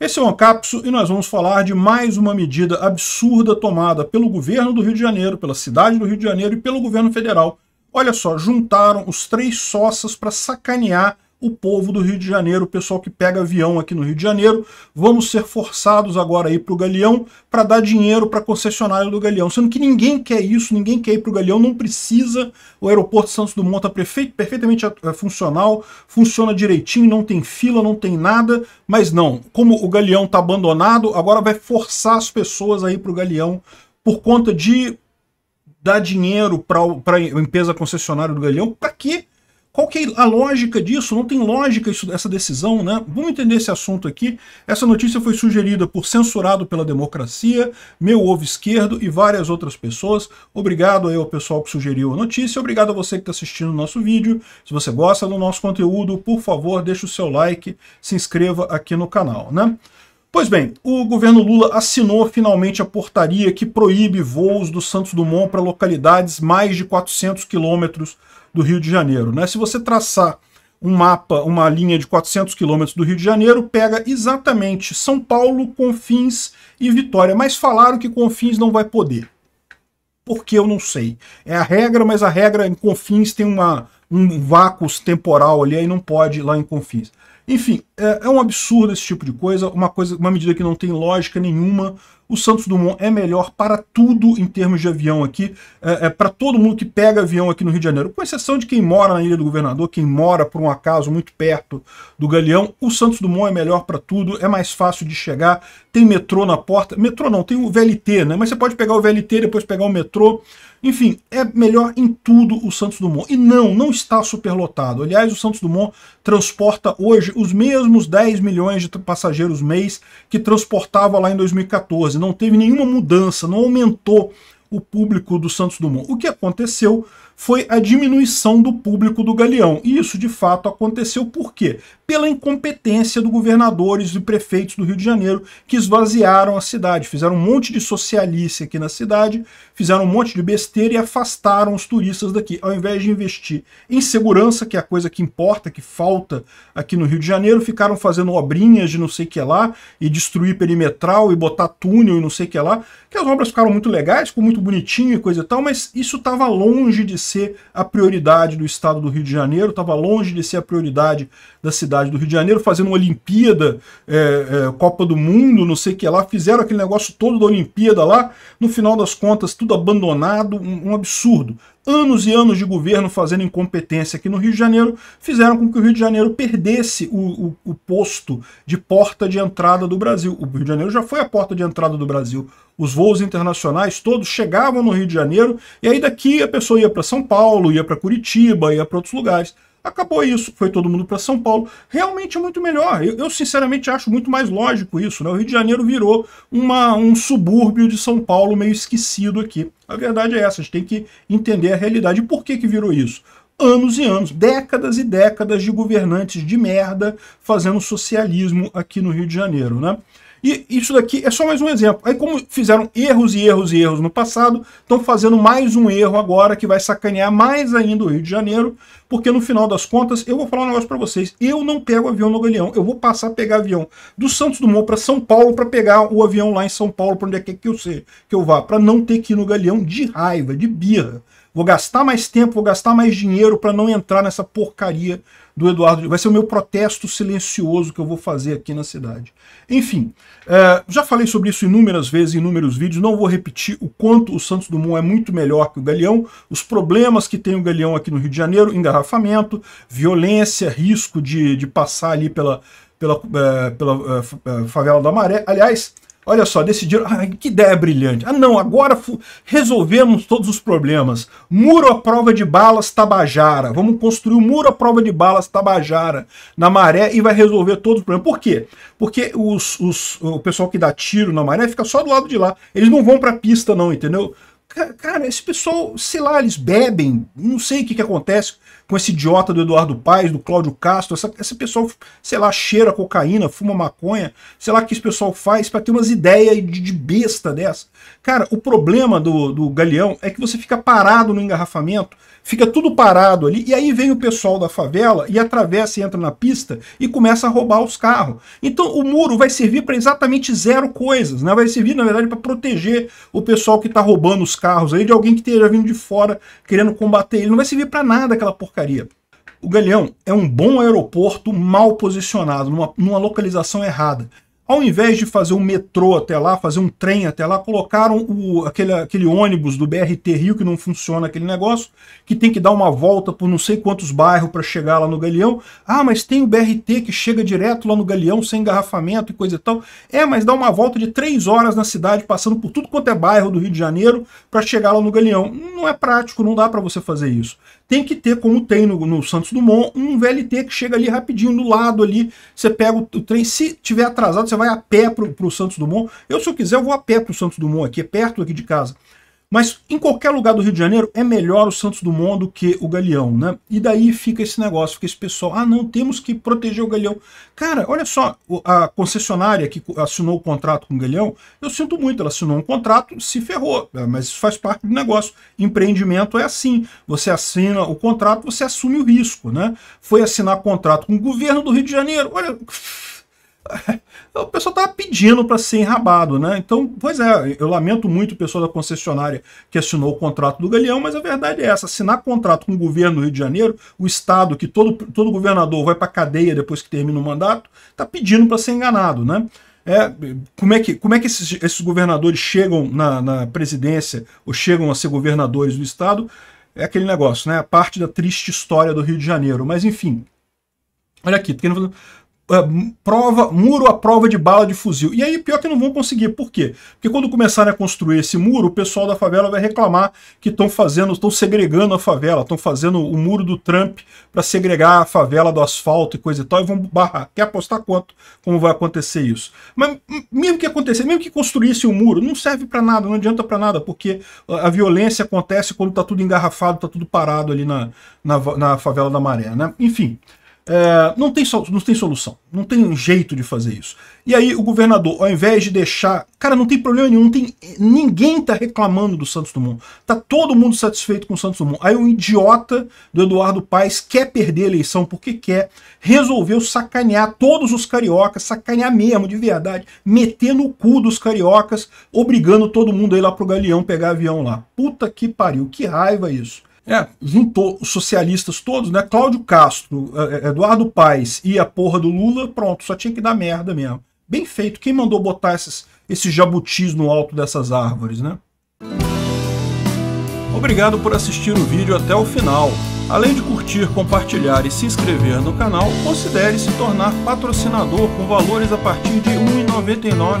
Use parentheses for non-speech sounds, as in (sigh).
Esse é o Ancapso e nós vamos falar de mais uma medida absurda tomada pelo governo do Rio de Janeiro, pela cidade do Rio de Janeiro e pelo governo federal. Olha só, juntaram os três sócios para sacanear o povo do Rio de Janeiro, o pessoal que pega avião aqui no Rio de Janeiro, vamos ser forçados agora a ir para o Galeão para dar dinheiro para concessionário do Galeão. Sendo que ninguém quer isso, ninguém quer ir para o Galeão, não precisa. O aeroporto Santos Dumont está perfeitamente é, é funcional, funciona direitinho, não tem fila, não tem nada, mas não. Como o Galeão está abandonado, agora vai forçar as pessoas a ir para o Galeão por conta de dar dinheiro para a empresa concessionária do Galeão. Para quê? Qual que é a lógica disso? Não tem lógica isso, essa decisão, né? Vamos entender esse assunto aqui. Essa notícia foi sugerida por Censurado pela Democracia, Meu Ovo Esquerdo e várias outras pessoas. Obrigado aí ao pessoal que sugeriu a notícia. Obrigado a você que está assistindo o nosso vídeo. Se você gosta do nosso conteúdo, por favor, deixe o seu like, se inscreva aqui no canal, né? Pois bem, o governo Lula assinou finalmente a portaria que proíbe voos do Santos Dumont para localidades mais de 400 quilômetros do Rio de Janeiro. Né? Se você traçar um mapa, uma linha de 400 quilômetros do Rio de Janeiro, pega exatamente São Paulo, Confins e Vitória. Mas falaram que Confins não vai poder. Por que eu não sei. É a regra, mas a regra em Confins tem uma, um vácuo temporal ali, aí não pode lá em Confins. Enfim, é, é um absurdo esse tipo de coisa, uma coisa, uma medida que não tem lógica nenhuma. O Santos Dumont é melhor para tudo em termos de avião aqui, é, é para todo mundo que pega avião aqui no Rio de Janeiro, com exceção de quem mora na Ilha do Governador, quem mora por um acaso muito perto do Galeão. O Santos Dumont é melhor para tudo, é mais fácil de chegar, tem metrô na porta, metrô não, tem o VLT, né? Mas você pode pegar o VLT e depois pegar o metrô. Enfim, é melhor em tudo o Santos Dumont. E não, não está superlotado. Aliás, o Santos Dumont transporta hoje os mesmos mesmos 10 milhões de passageiros mês que transportava lá em 2014. Não teve nenhuma mudança, não aumentou o público do Santos Dumont. O que aconteceu foi a diminuição do público do Galeão. E isso de fato aconteceu por quê? Pela incompetência dos governadores e prefeitos do Rio de Janeiro que esvaziaram a cidade, fizeram um monte de socialice aqui na cidade, fizeram um monte de besteira e afastaram os turistas daqui. Ao invés de investir em segurança, que é a coisa que importa, que falta aqui no Rio de Janeiro, ficaram fazendo obrinhas de não sei o que lá e destruir perimetral e botar túnel e não sei o que lá, que as obras ficaram muito legais, ficou muito bonitinho e coisa e tal, mas isso estava longe de ser a prioridade do estado do Rio de Janeiro, estava longe de ser a prioridade da cidade do Rio de Janeiro, fazendo uma Olimpíada, é, é, Copa do Mundo, não sei o que lá, fizeram aquele negócio todo da Olimpíada lá, no final das contas, tudo abandonado, um, um absurdo anos e anos de governo fazendo incompetência aqui no Rio de Janeiro fizeram com que o Rio de Janeiro perdesse o, o, o posto de porta de entrada do Brasil. O Rio de Janeiro já foi a porta de entrada do Brasil. Os voos internacionais todos chegavam no Rio de Janeiro e aí daqui a pessoa ia para São Paulo, ia para Curitiba, ia para outros lugares. Acabou isso, foi todo mundo para São Paulo. Realmente é muito melhor. Eu, eu, sinceramente acho muito mais lógico isso. Né? O Rio de Janeiro virou uma, um subúrbio de São Paulo meio esquecido aqui. A verdade é essa, a gente tem que entender a realidade. E por que, que virou isso? anos e anos, décadas e décadas de governantes de merda fazendo socialismo aqui no Rio de Janeiro, né? E isso daqui é só mais um exemplo. Aí como fizeram erros e erros e erros no passado, estão fazendo mais um erro agora que vai sacanear mais ainda o Rio de Janeiro, porque no final das contas, eu vou falar um negócio para vocês, eu não pego avião no Galeão, eu vou passar a pegar avião do Santos Dumont para São Paulo para pegar o avião lá em São Paulo, para onde é, é que eu sei que eu vá, para não ter que ir no Galeão de raiva, de birra. Vou gastar mais tempo, vou gastar mais dinheiro para não entrar nessa porcaria do Eduardo. Vai ser o meu protesto silencioso que eu vou fazer aqui na cidade. Enfim, é, já falei sobre isso inúmeras vezes, em inúmeros vídeos. Não vou repetir o quanto o Santos Dumont é muito melhor que o Galeão, os problemas que tem o Galeão aqui no Rio de Janeiro, engarrafamento, violência, risco de, de passar ali pela, pela, é, pela é, é favela da Maré. Aliás, Olha só, decidiram, ah, que ideia brilhante. Ah, não, agora resolvemos todos os problemas. Muro à prova de balas Tabajara. Vamos construir o um muro à prova de balas Tabajara na maré e vai resolver todos os problemas. Por quê? Porque os, os, o pessoal que dá tiro na maré fica só do lado de lá. Eles não vão para a pista não, entendeu? Cara, esse pessoal, sei lá, eles bebem, não sei o que, que acontece com esse idiota do Eduardo Paes, do Cláudio Castro, essa, esse pessoal, sei lá, cheira cocaína, fuma maconha, sei lá o que esse pessoal faz para ter umas ideias de, de, besta dessa. Cara, o problema do, do Galeão é que você fica parado no engarrafamento fica tudo parado ali, e aí vem o pessoal da favela e atravessa e entra na pista e começa a roubar os carros. Então o muro vai servir para exatamente zero coisas, né? vai servir na verdade para proteger o pessoal que está roubando os carros aí de alguém que esteja vindo de fora querendo combater ele, não vai servir para nada aquela porcaria. O Galeão é um bom aeroporto mal posicionado, numa, numa localização errada. Ao invés de fazer um metrô até lá, fazer um trem até lá, colocaram o, aquele, aquele ônibus do BRT Rio que não funciona aquele negócio, que tem que dar uma volta por não sei quantos bairros para chegar lá no Galeão. Ah, mas tem o BRT que chega direto lá no Galeão, sem engarrafamento e coisa e tal. É, mas dá uma volta de três horas na cidade, passando por tudo quanto é bairro do Rio de Janeiro, para chegar lá no Galeão. Não é prático, não dá para você fazer isso tem que ter, como tem no, no, Santos Dumont, um VLT que chega ali rapidinho do lado ali. Você pega o, o trem, se tiver atrasado, você vai a pé pro pro Santos Dumont. Eu, se eu quiser, eu vou a pé pro Santos Dumont aqui, é perto aqui de casa. Mas em qualquer lugar do Rio de Janeiro é melhor o Santos Dumont do que o Galeão, né? E daí fica esse negócio, fica esse pessoal, ah não, temos que proteger o Galeão. Cara, olha só, a concessionária que assinou o contrato com o Galeão, eu sinto muito, ela assinou um contrato, se ferrou, é, mas isso faz parte do negócio. Empreendimento é assim, você assina o contrato, você assume o risco, né? Foi assinar contrato com o governo do Rio de Janeiro, olha... (laughs) o pessoal estava pedindo para ser enrabado, né? Então, pois é, eu lamento muito o pessoal da concessionária que assinou o contrato do Galeão, mas a verdade é essa: assinar contrato com o governo do Rio de Janeiro, o Estado, que todo, todo governador vai para cadeia depois que termina o mandato, está pedindo para ser enganado, né? É, como é que, como é que esses, esses governadores chegam na, na presidência ou chegam a ser governadores do Estado? É aquele negócio, né? Parte da triste história do Rio de Janeiro. Mas, enfim, Olha aqui, é, prova, muro à prova de bala de fuzil. E aí, pior que não vão conseguir. Por quê? Porque quando começarem né, a construir esse muro, o pessoal da favela vai reclamar que estão fazendo, estão segregando a favela, estão fazendo o muro do Trump para segregar a favela do asfalto e coisa e tal, e vão barrar. Quer apostar quanto? Como vai acontecer isso? Mas mesmo que acontecesse, mesmo que construísse o um muro, não serve para nada, não adianta para nada, porque a violência acontece quando está tudo engarrafado, está tudo parado ali na, na, na favela da Maré, né? Enfim, é, não, tem, não tem solução, não tem jeito de fazer isso. E aí o governador, ao invés de deixar. Cara, não tem problema nenhum, tem, ninguém tá reclamando do Santos Dumont. Tá todo mundo satisfeito com o Santos Dumont. Aí o idiota do Eduardo Paes quer perder a eleição porque quer, resolveu sacanear todos os cariocas, sacanear mesmo, de verdade, meter no cu dos cariocas, obrigando todo mundo a ir lá pro Galeão pegar avião lá. Puta que pariu, que raiva isso. É, juntou os socialistas todos, né? Cláudio Castro, é, é, Eduardo Paes e a porra do Lula, pronto, só tinha que dar merda mesmo. Bem feito, quem mandou botar esses, esses jabutis no alto dessas árvores, né? Obrigado por assistir o vídeo até o final. Além de curtir, compartilhar e se inscrever no canal, considere se tornar patrocinador com valores a partir de R$ 1,99